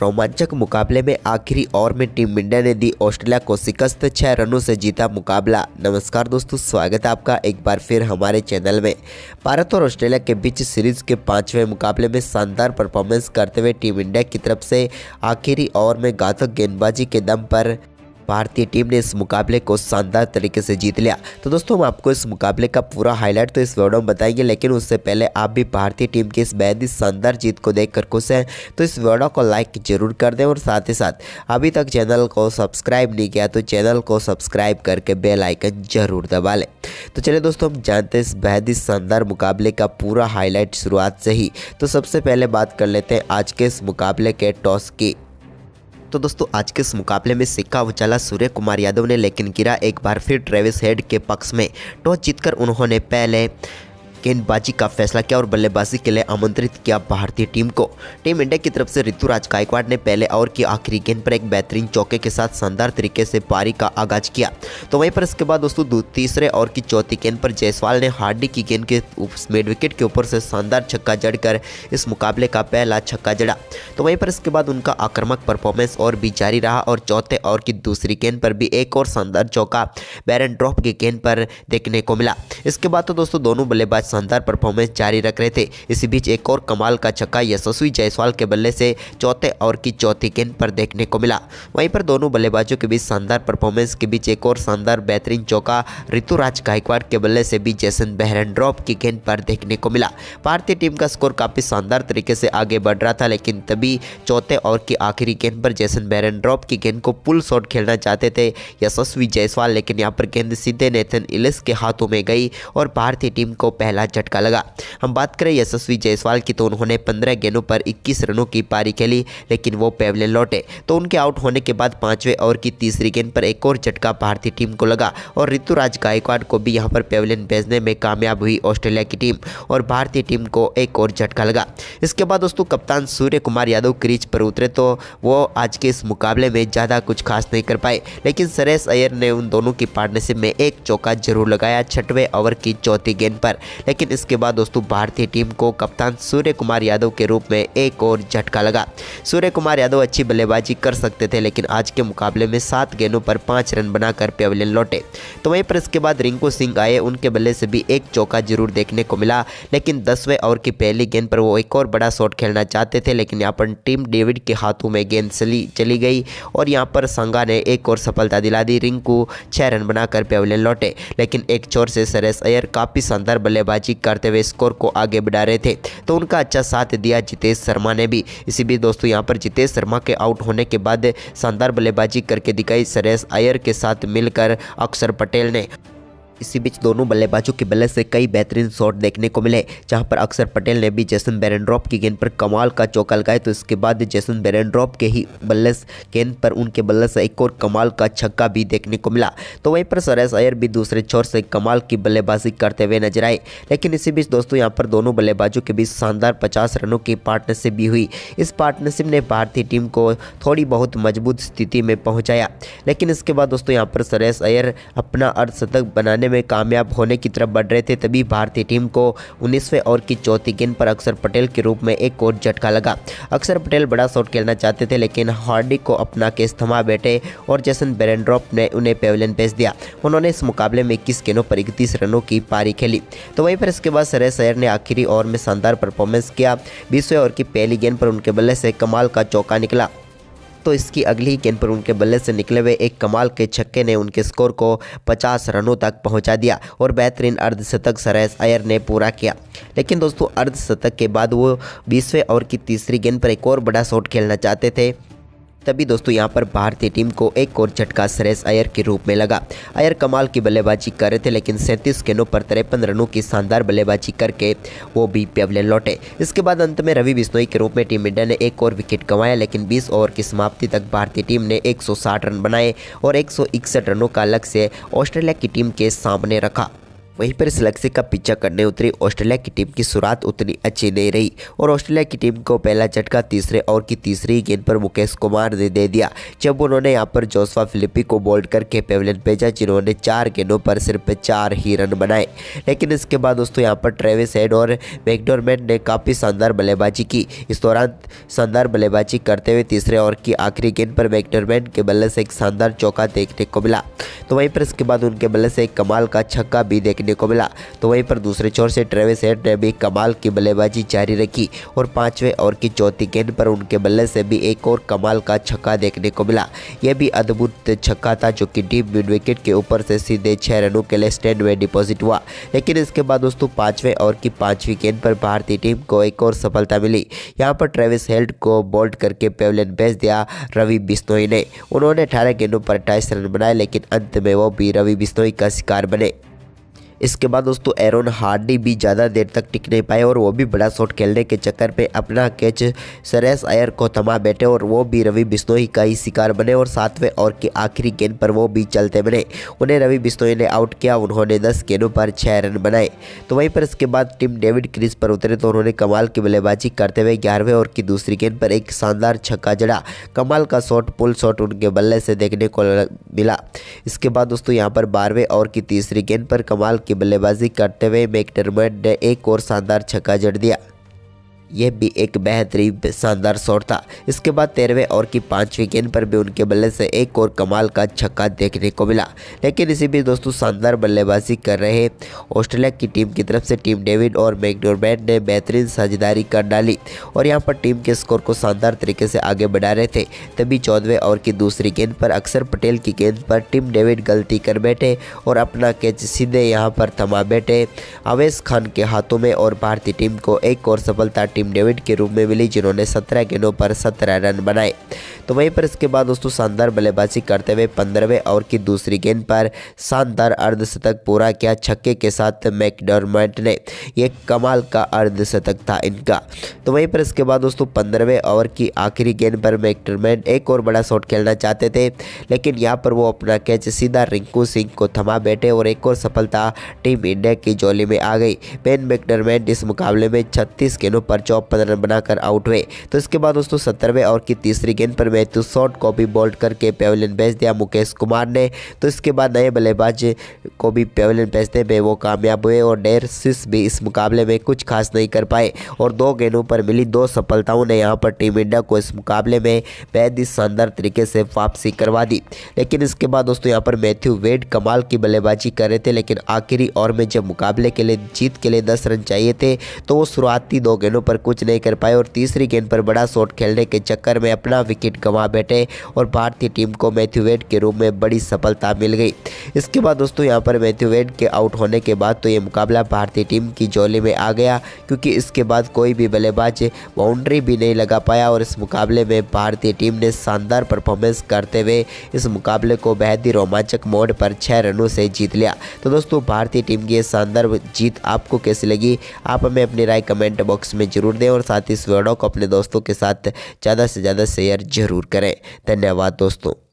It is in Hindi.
रोमांचक मुकाबले में आखिरी ओवर में टीम इंडिया ने दी ऑस्ट्रेलिया को शिकस्त छः रनों से जीता मुकाबला नमस्कार दोस्तों स्वागत है आपका एक बार फिर हमारे चैनल में भारत और ऑस्ट्रेलिया के बीच सीरीज के पांचवें मुकाबले में शानदार परफॉर्मेंस करते हुए टीम इंडिया की तरफ से आखिरी ओवर में घातक गेंदबाजी के दम पर भारतीय टीम ने इस मुकाबले को शानदार तरीके से जीत लिया तो दोस्तों हम आपको इस मुकाबले का पूरा हाईलाइट तो इस वीडियो में बताएंगे लेकिन उससे पहले आप भी भारतीय टीम की इस बेहद शानदार जीत को देख खुश हैं तो इस वीडियो को लाइक जरूर कर दें और साथ ही साथ अभी तक चैनल को सब्सक्राइब नहीं किया तो चैनल को सब्सक्राइब करके बेल आइकन जरूर दबा लें तो चलिए दोस्तों हम जानते हैं इस बेहद ही शानदार मुकाबले का पूरा हाईलाइट शुरुआत से ही तो सबसे पहले बात कर लेते हैं आज के इस मुकाबले के टॉस की तो दोस्तों आज के इस मुकाबले में सिक्का उछाला सूर्य कुमार यादव ने लेकिन गिरा एक बार फिर ट्रेविस हेड के पक्ष में टॉस जीतकर उन्होंने पहले गेंदबाजी का फैसला किया और बल्लेबाजी के लिए आमंत्रित किया भारतीय टीम को टीम इंडिया की तरफ से ऋतुराज गायकवाड़ ने पहले ओवर की आखिरी गेंद पर एक बेहतरीन चौके के साथ शानदार तरीके से पारी का आगाज किया तो वहीं पर इसके बाद दोस्तों तीसरे ओवर की चौथी गेंद पर जयसवाल ने हार्डी की गेंद के मिड विकेट के ऊपर से शानदार छक्का जड़कर इस मुकाबले का पहला छक्का जड़ा तो वहीं पर इसके बाद उनका आक्रामक परफॉर्मेंस और भी जारी रहा और चौथे ओवर की दूसरी गेंद पर भी एक और शानदार चौका बैरन ड्रॉप की गेंद पर देखने को मिला इसके बाद तो दोस्तों दोनों बल्लेबाज शानदार परफॉर्मेंस जारी रख रहे थे इसी बीच एक और कमाल का छक्का यशस्वी जायसवाल के बल्ले से चौथे ओवर की चौथी गेंद पर देखने को मिला वहीं पर दोनों बल्लेबाजों के बीच शानदार परफॉर्मेंस के बीच एक और शानदार बेहतरीन चौका ऋतुराज गायकवाड़ के बल्ले से भी जैसन बहरन ड्रॉप की गेंद पर देखने को मिला भारतीय टीम का स्कोर काफ़ी शानदार तरीके से आगे बढ़ रहा था लेकिन तभी चौथे ओवर की आखिरी गेंद पर जैसन बहरन ड्रॉप की गेंद को पुल शॉट खेलना चाहते थे यशस्वी जायसवाल लेकिन यहाँ पर गेंद सीधे नेथन इलिस के हाथों में गई और भारतीय टीम को पहला बड़ा झटका लगा हम बात करें यशस्वी जायसवाल की तो उन्होंने पंद्रह गेंदों पर इक्कीस रनों की पारी खेली लेकिन वो पेवले लौटे तो उनके आउट होने के बाद पाँचवें ओवर की तीसरी गेंद पर एक और झटका भारतीय टीम को लगा और ऋतुराज गायकवाड़ को भी यहाँ पर पेवलियन भेजने में कामयाब हुई ऑस्ट्रेलिया की टीम और भारतीय टीम को एक और झटका लगा इसके बाद दोस्तों कप्तान सूर्य कुमार यादव क्रीज पर उतरे तो वो आज के इस मुकाबले में ज़्यादा कुछ खास नहीं कर पाए लेकिन सरेश अय्यर ने उन दोनों की पार्टनरशिप में एक चौका जरूर लगाया छठवें ओवर की चौथी गेंद पर लेकिन इसके बाद दोस्तों भारतीय टीम को कप्तान सूर्य कुमार यादव के रूप में एक और झटका लगा सूर्य कुमार यादव अच्छी बल्लेबाजी कर सकते थे लेकिन आज के मुकाबले में सात गेंदों पर पाँच रन बनाकर पेवलियन लौटे तो वहीं पर इसके बाद रिंकू सिंह आए उनके बल्ले से भी एक चौका जरूर देखने को मिला लेकिन दसवें ओवर की पहली गेंद पर वो एक और बड़ा शॉट खेलना चाहते थे लेकिन यहाँ पर टीम डेविड के हाथों में गेंद चली चली गई और यहाँ पर संगा ने एक और सफलता दिला दी रिंकू छः रन बनाकर पेवलियन लौटे लेकिन एक चोर से सरेश अयर काफ़ी शानदार बल्लेबाजी बल्लेबाजी करते हुए स्कोर को आगे बढ़ा रहे थे तो उनका अच्छा साथ दिया जितेश शर्मा ने भी इसी बीच दोस्तों यहाँ पर जितेश शर्मा के आउट होने के बाद शानदार बल्लेबाजी करके दिखाई सरेश अयर के साथ मिलकर अक्षर पटेल ने इसी बीच दोनों बल्लेबाजों के बल्ले से कई बेहतरीन शॉट देखने को मिले जहां पर अक्सर पटेल ने भी जैसन बेरेंड्रॉप की गेंद पर कमाल का चौका लगाया तो इसके बाद जैसन बेरेंड्रॉप के ही बल्ले गेंद पर उनके बल्ले से एक और कमाल का छक्का भी देखने को मिला तो वहीं पर सरेस अयर भी दूसरे छोर से कमाल की बल्लेबाजी करते हुए नजर आए लेकिन इसी बीच दोस्तों यहाँ पर दोनों बल्लेबाजों के बीच शानदार पचास रनों की पार्टनरशिप भी हुई इस पार्टनरशिप ने भारतीय टीम को थोड़ी बहुत मजबूत स्थिति में पहुँचाया लेकिन इसके बाद दोस्तों यहाँ पर सरेस अयर अपना अर्धशतक बनाने करने में कामयाब होने की तरफ बढ़ रहे थे तभी भारतीय टीम को उन्नीसवें ओवर की चौथी गेंद पर अक्षर पटेल के रूप में एक और झटका लगा अक्षर पटेल बड़ा शॉट खेलना चाहते थे लेकिन हार्डिक को अपना केस थमा बैठे और जैसन बेरेंड्रॉप ने उन्हें पेवलियन भेज दिया उन्होंने इस मुकाबले में इक्कीस गेंदों पर इकतीस रनों की पारी खेली तो वहीं पर इसके बाद सरेश सैर ने आखिरी ओवर में शानदार परफॉर्मेंस किया बीसवें ओवर की पहली गेंद पर उनके बल्ले से कमाल का चौका निकला तो इसकी अगली गेंद पर उनके बल्ले से निकले हुए एक कमाल के छक्के ने उनके स्कोर को पचास रनों तक पहुँचा दिया और बेहतरीन अर्धशतक सरेस अयर ने पूरा किया लेकिन दोस्तों अर्धशतक के बाद वो बीसवें ओवर की तीसरी गेंद पर एक और बड़ा शॉट खेलना चाहते थे तभी दोस्तों यहाँ पर भारतीय टीम को एक और झटका सरेस अयर के रूप में लगा अयर कमाल की बल्लेबाजी कर रहे थे लेकिन सैंतीस गेंदों पर तिरपन रनों की शानदार बल्लेबाजी करके वो भी पेवलियन लौटे इसके बाद अंत में रवि बिश्नोई के रूप में टीम इंडिया ने एक और विकेट कमाया लेकिन बीस ओवर की समाप्ति तक भारतीय टीम ने एक रन बनाए और एक रनों का लक्ष्य ऑस्ट्रेलिया की टीम के सामने रखा वहीं पर इस लक्ष्य का पीछा करने उतरी ऑस्ट्रेलिया की टीम की शुरुआत उतनी अच्छी नहीं रही और ऑस्ट्रेलिया की टीम को पहला झटका तीसरे और की तीसरी गेंद पर मुकेश कुमार ने दे दिया जब उन्होंने यहाँ पर जोसफा फिलिपी को बोल्ड करके पेवलियन भेजा जिन्होंने चार गेंदों पर सिर्फ चार ही रन बनाए लेकिन इसके बाद दोस्तों यहाँ पर ट्रेविस हेड और मैकडोरमैन ने काफ़ी शानदार बल्लेबाजी की इस दौरान शानदार बल्लेबाजी करते हुए तीसरे ओवर की आखिरी गेंद पर मैकडोरमैन के बल्ले से एक शानदार चौका देखने को मिला तो वहीं पर इसके बाद उनके बल्ले से एक कमाल का छक्का भी देखने देखने को मिला तो वहीं पर दूसरे छोर से ट्रेविस हेड ने भी कमाल की बल्लेबाजी जारी रखी और पांचवें ओवर की चौथी गेंद पर उनके बल्ले से भी एक और कमाल का छक्का देखने को मिला यह भी अद्भुत छक्का था जो कि डीप मिड विकेट के ऊपर से सीधे छह रनों के लिए स्टैंड में डिपॉजिट हुआ लेकिन इसके बाद दोस्तों पांचवें ओवर की पांचवी गेंद पर भारतीय टीम को एक और सफलता मिली यहाँ पर ट्रेविस हेल्ड को बोल्ड करके पेवलियन भेज दिया रवि बिश्नोई ने उन्होंने अठारह गेंदों पर अट्ठाईस रन बनाए लेकिन अंत में वो भी रवि बिश्नोई का शिकार बने इसके बाद दोस्तों एरोन हार्डी भी ज़्यादा देर तक टिक नहीं पाए और वो भी बड़ा शॉट खेलने के चक्कर पे अपना कैच सरेस अयर को थमा बैठे और वो भी रवि बिश्नोई का ही शिकार बने और सातवें ओवर की आखिरी गेंद पर वो भी चलते बने उन्हें रवि बिश्नोई ने आउट किया उन्होंने दस गेंदों पर छः रन बनाए तो वहीं पर इसके बाद टीम डेविड क्रिस पर उतरे तो उन्होंने कमाल की बल्लेबाजी करते हुए ग्यारहवें ओवर की दूसरी गेंद पर एक शानदार छक्का जड़ा कमाल का शॉट पुल शॉट उनके बल्ले से देखने को मिला इसके बाद दोस्तों यहाँ पर बारहवें ओवर की तीसरी गेंद पर कमाल की बल्लेबाजी करते हुए मैकटरमैन ने एक और शानदार छक्का जड़ दिया यह भी एक बेहतरीन शानदार शॉट था इसके बाद तेरहवें ओवर की पांचवी गेंद पर भी उनके बल्ले से एक और कमाल का छक्का देखने को मिला लेकिन इसी बीच दोस्तों शानदार बल्लेबाजी कर रहे ऑस्ट्रेलिया की टीम की तरफ से टीम डेविड और मैकडोरमैन ने बेहतरीन साझेदारी कर डाली और यहाँ पर टीम के स्कोर को शानदार तरीके से आगे बढ़ा रहे थे तभी चौदहवें ओवर की दूसरी गेंद पर अक्सर पटेल की गेंद पर टीम डेविड गलती कर बैठे और अपना कैच सीधे यहाँ पर थमा बैठे अवेश खान के हाथों में और भारतीय टीम को एक और सफलता टीम डेविड के रूप में मिली जिन्होंने सत्रह गेंदों पर सत्रह रन बनाए तो वहीं पर इसके बाद दोस्तों शानदार बल्लेबाजी करते हुए पंद्रहवें ओवर की दूसरी गेंद पर शानदार अर्धशतक पूरा किया छक्के के साथ मैकडोरमेंट ने यह कमाल का अर्धशतक था इनका तो वहीं पर इसके बाद दोस्तों पंद्रहवें ओवर की आखिरी गेंद पर मैकडोरमेंट एक और बड़ा शॉट खेलना चाहते थे लेकिन यहाँ पर वो अपना कैच सीधा रिंकू सिंह को थमा बैठे और एक और सफलता टीम इंडिया की जोली में आ गई पेन मैकडरमेंट इस मुकाबले में छत्तीस गेंदों पर चौप पर रन बनाकर आउट हुए तो इसके बाद दोस्तों सत्तरवें ओवर की तीसरी गेंद पर मैथ्यू शॉर्ट को भी बॉल्ड करके पेवलियन भेज दिया मुकेश कुमार ने तो इसके बाद नए बल्लेबाज को भी पेवलियन भेजने में वो कामयाब हुए और सिस भी इस मुकाबले में कुछ खास नहीं कर पाए और दो गेंदों पर मिली दो सफलताओं ने यहाँ पर टीम इंडिया को इस मुकाबले में बेहद ही शानदार तरीके से वापसी करवा दी लेकिन इसके बाद दोस्तों यहाँ पर मैथ्यू वेड कमाल की बल्लेबाजी कर रहे थे लेकिन आखिरी ओवर में जब मुकाबले के लिए जीत के लिए दस रन चाहिए थे तो वो शुरुआती दो गेंदों पर पर कुछ नहीं कर पाए और तीसरी गेंद पर बड़ा शॉट खेलने के चक्कर में अपना विकेट गंवा बैठे और भारतीय टीम को मैथ्यूवेट के रूप में बड़ी सफलता मिल गई इसके बाद दोस्तों यहाँ पर मैथ्यूवेट के आउट होने के बाद तो ये मुकाबला भारतीय टीम की जोली में आ गया क्योंकि इसके बाद कोई भी बल्लेबाज बाउंड्री भी नहीं लगा पाया और इस मुकाबले में भारतीय टीम ने शानदार परफॉर्मेंस करते हुए इस मुकाबले को बेहद ही रोमांचक मोड पर छः रनों से जीत लिया तो दोस्तों भारतीय टीम की यह शानदार जीत आपको कैसी लगी आप हमें अपनी राय कमेंट बॉक्स में जरूर ज़रूर दें और साथ ही इस वीडियो को अपने दोस्तों के साथ ज़्यादा से ज़्यादा शेयर ज़रूर करें धन्यवाद दोस्तों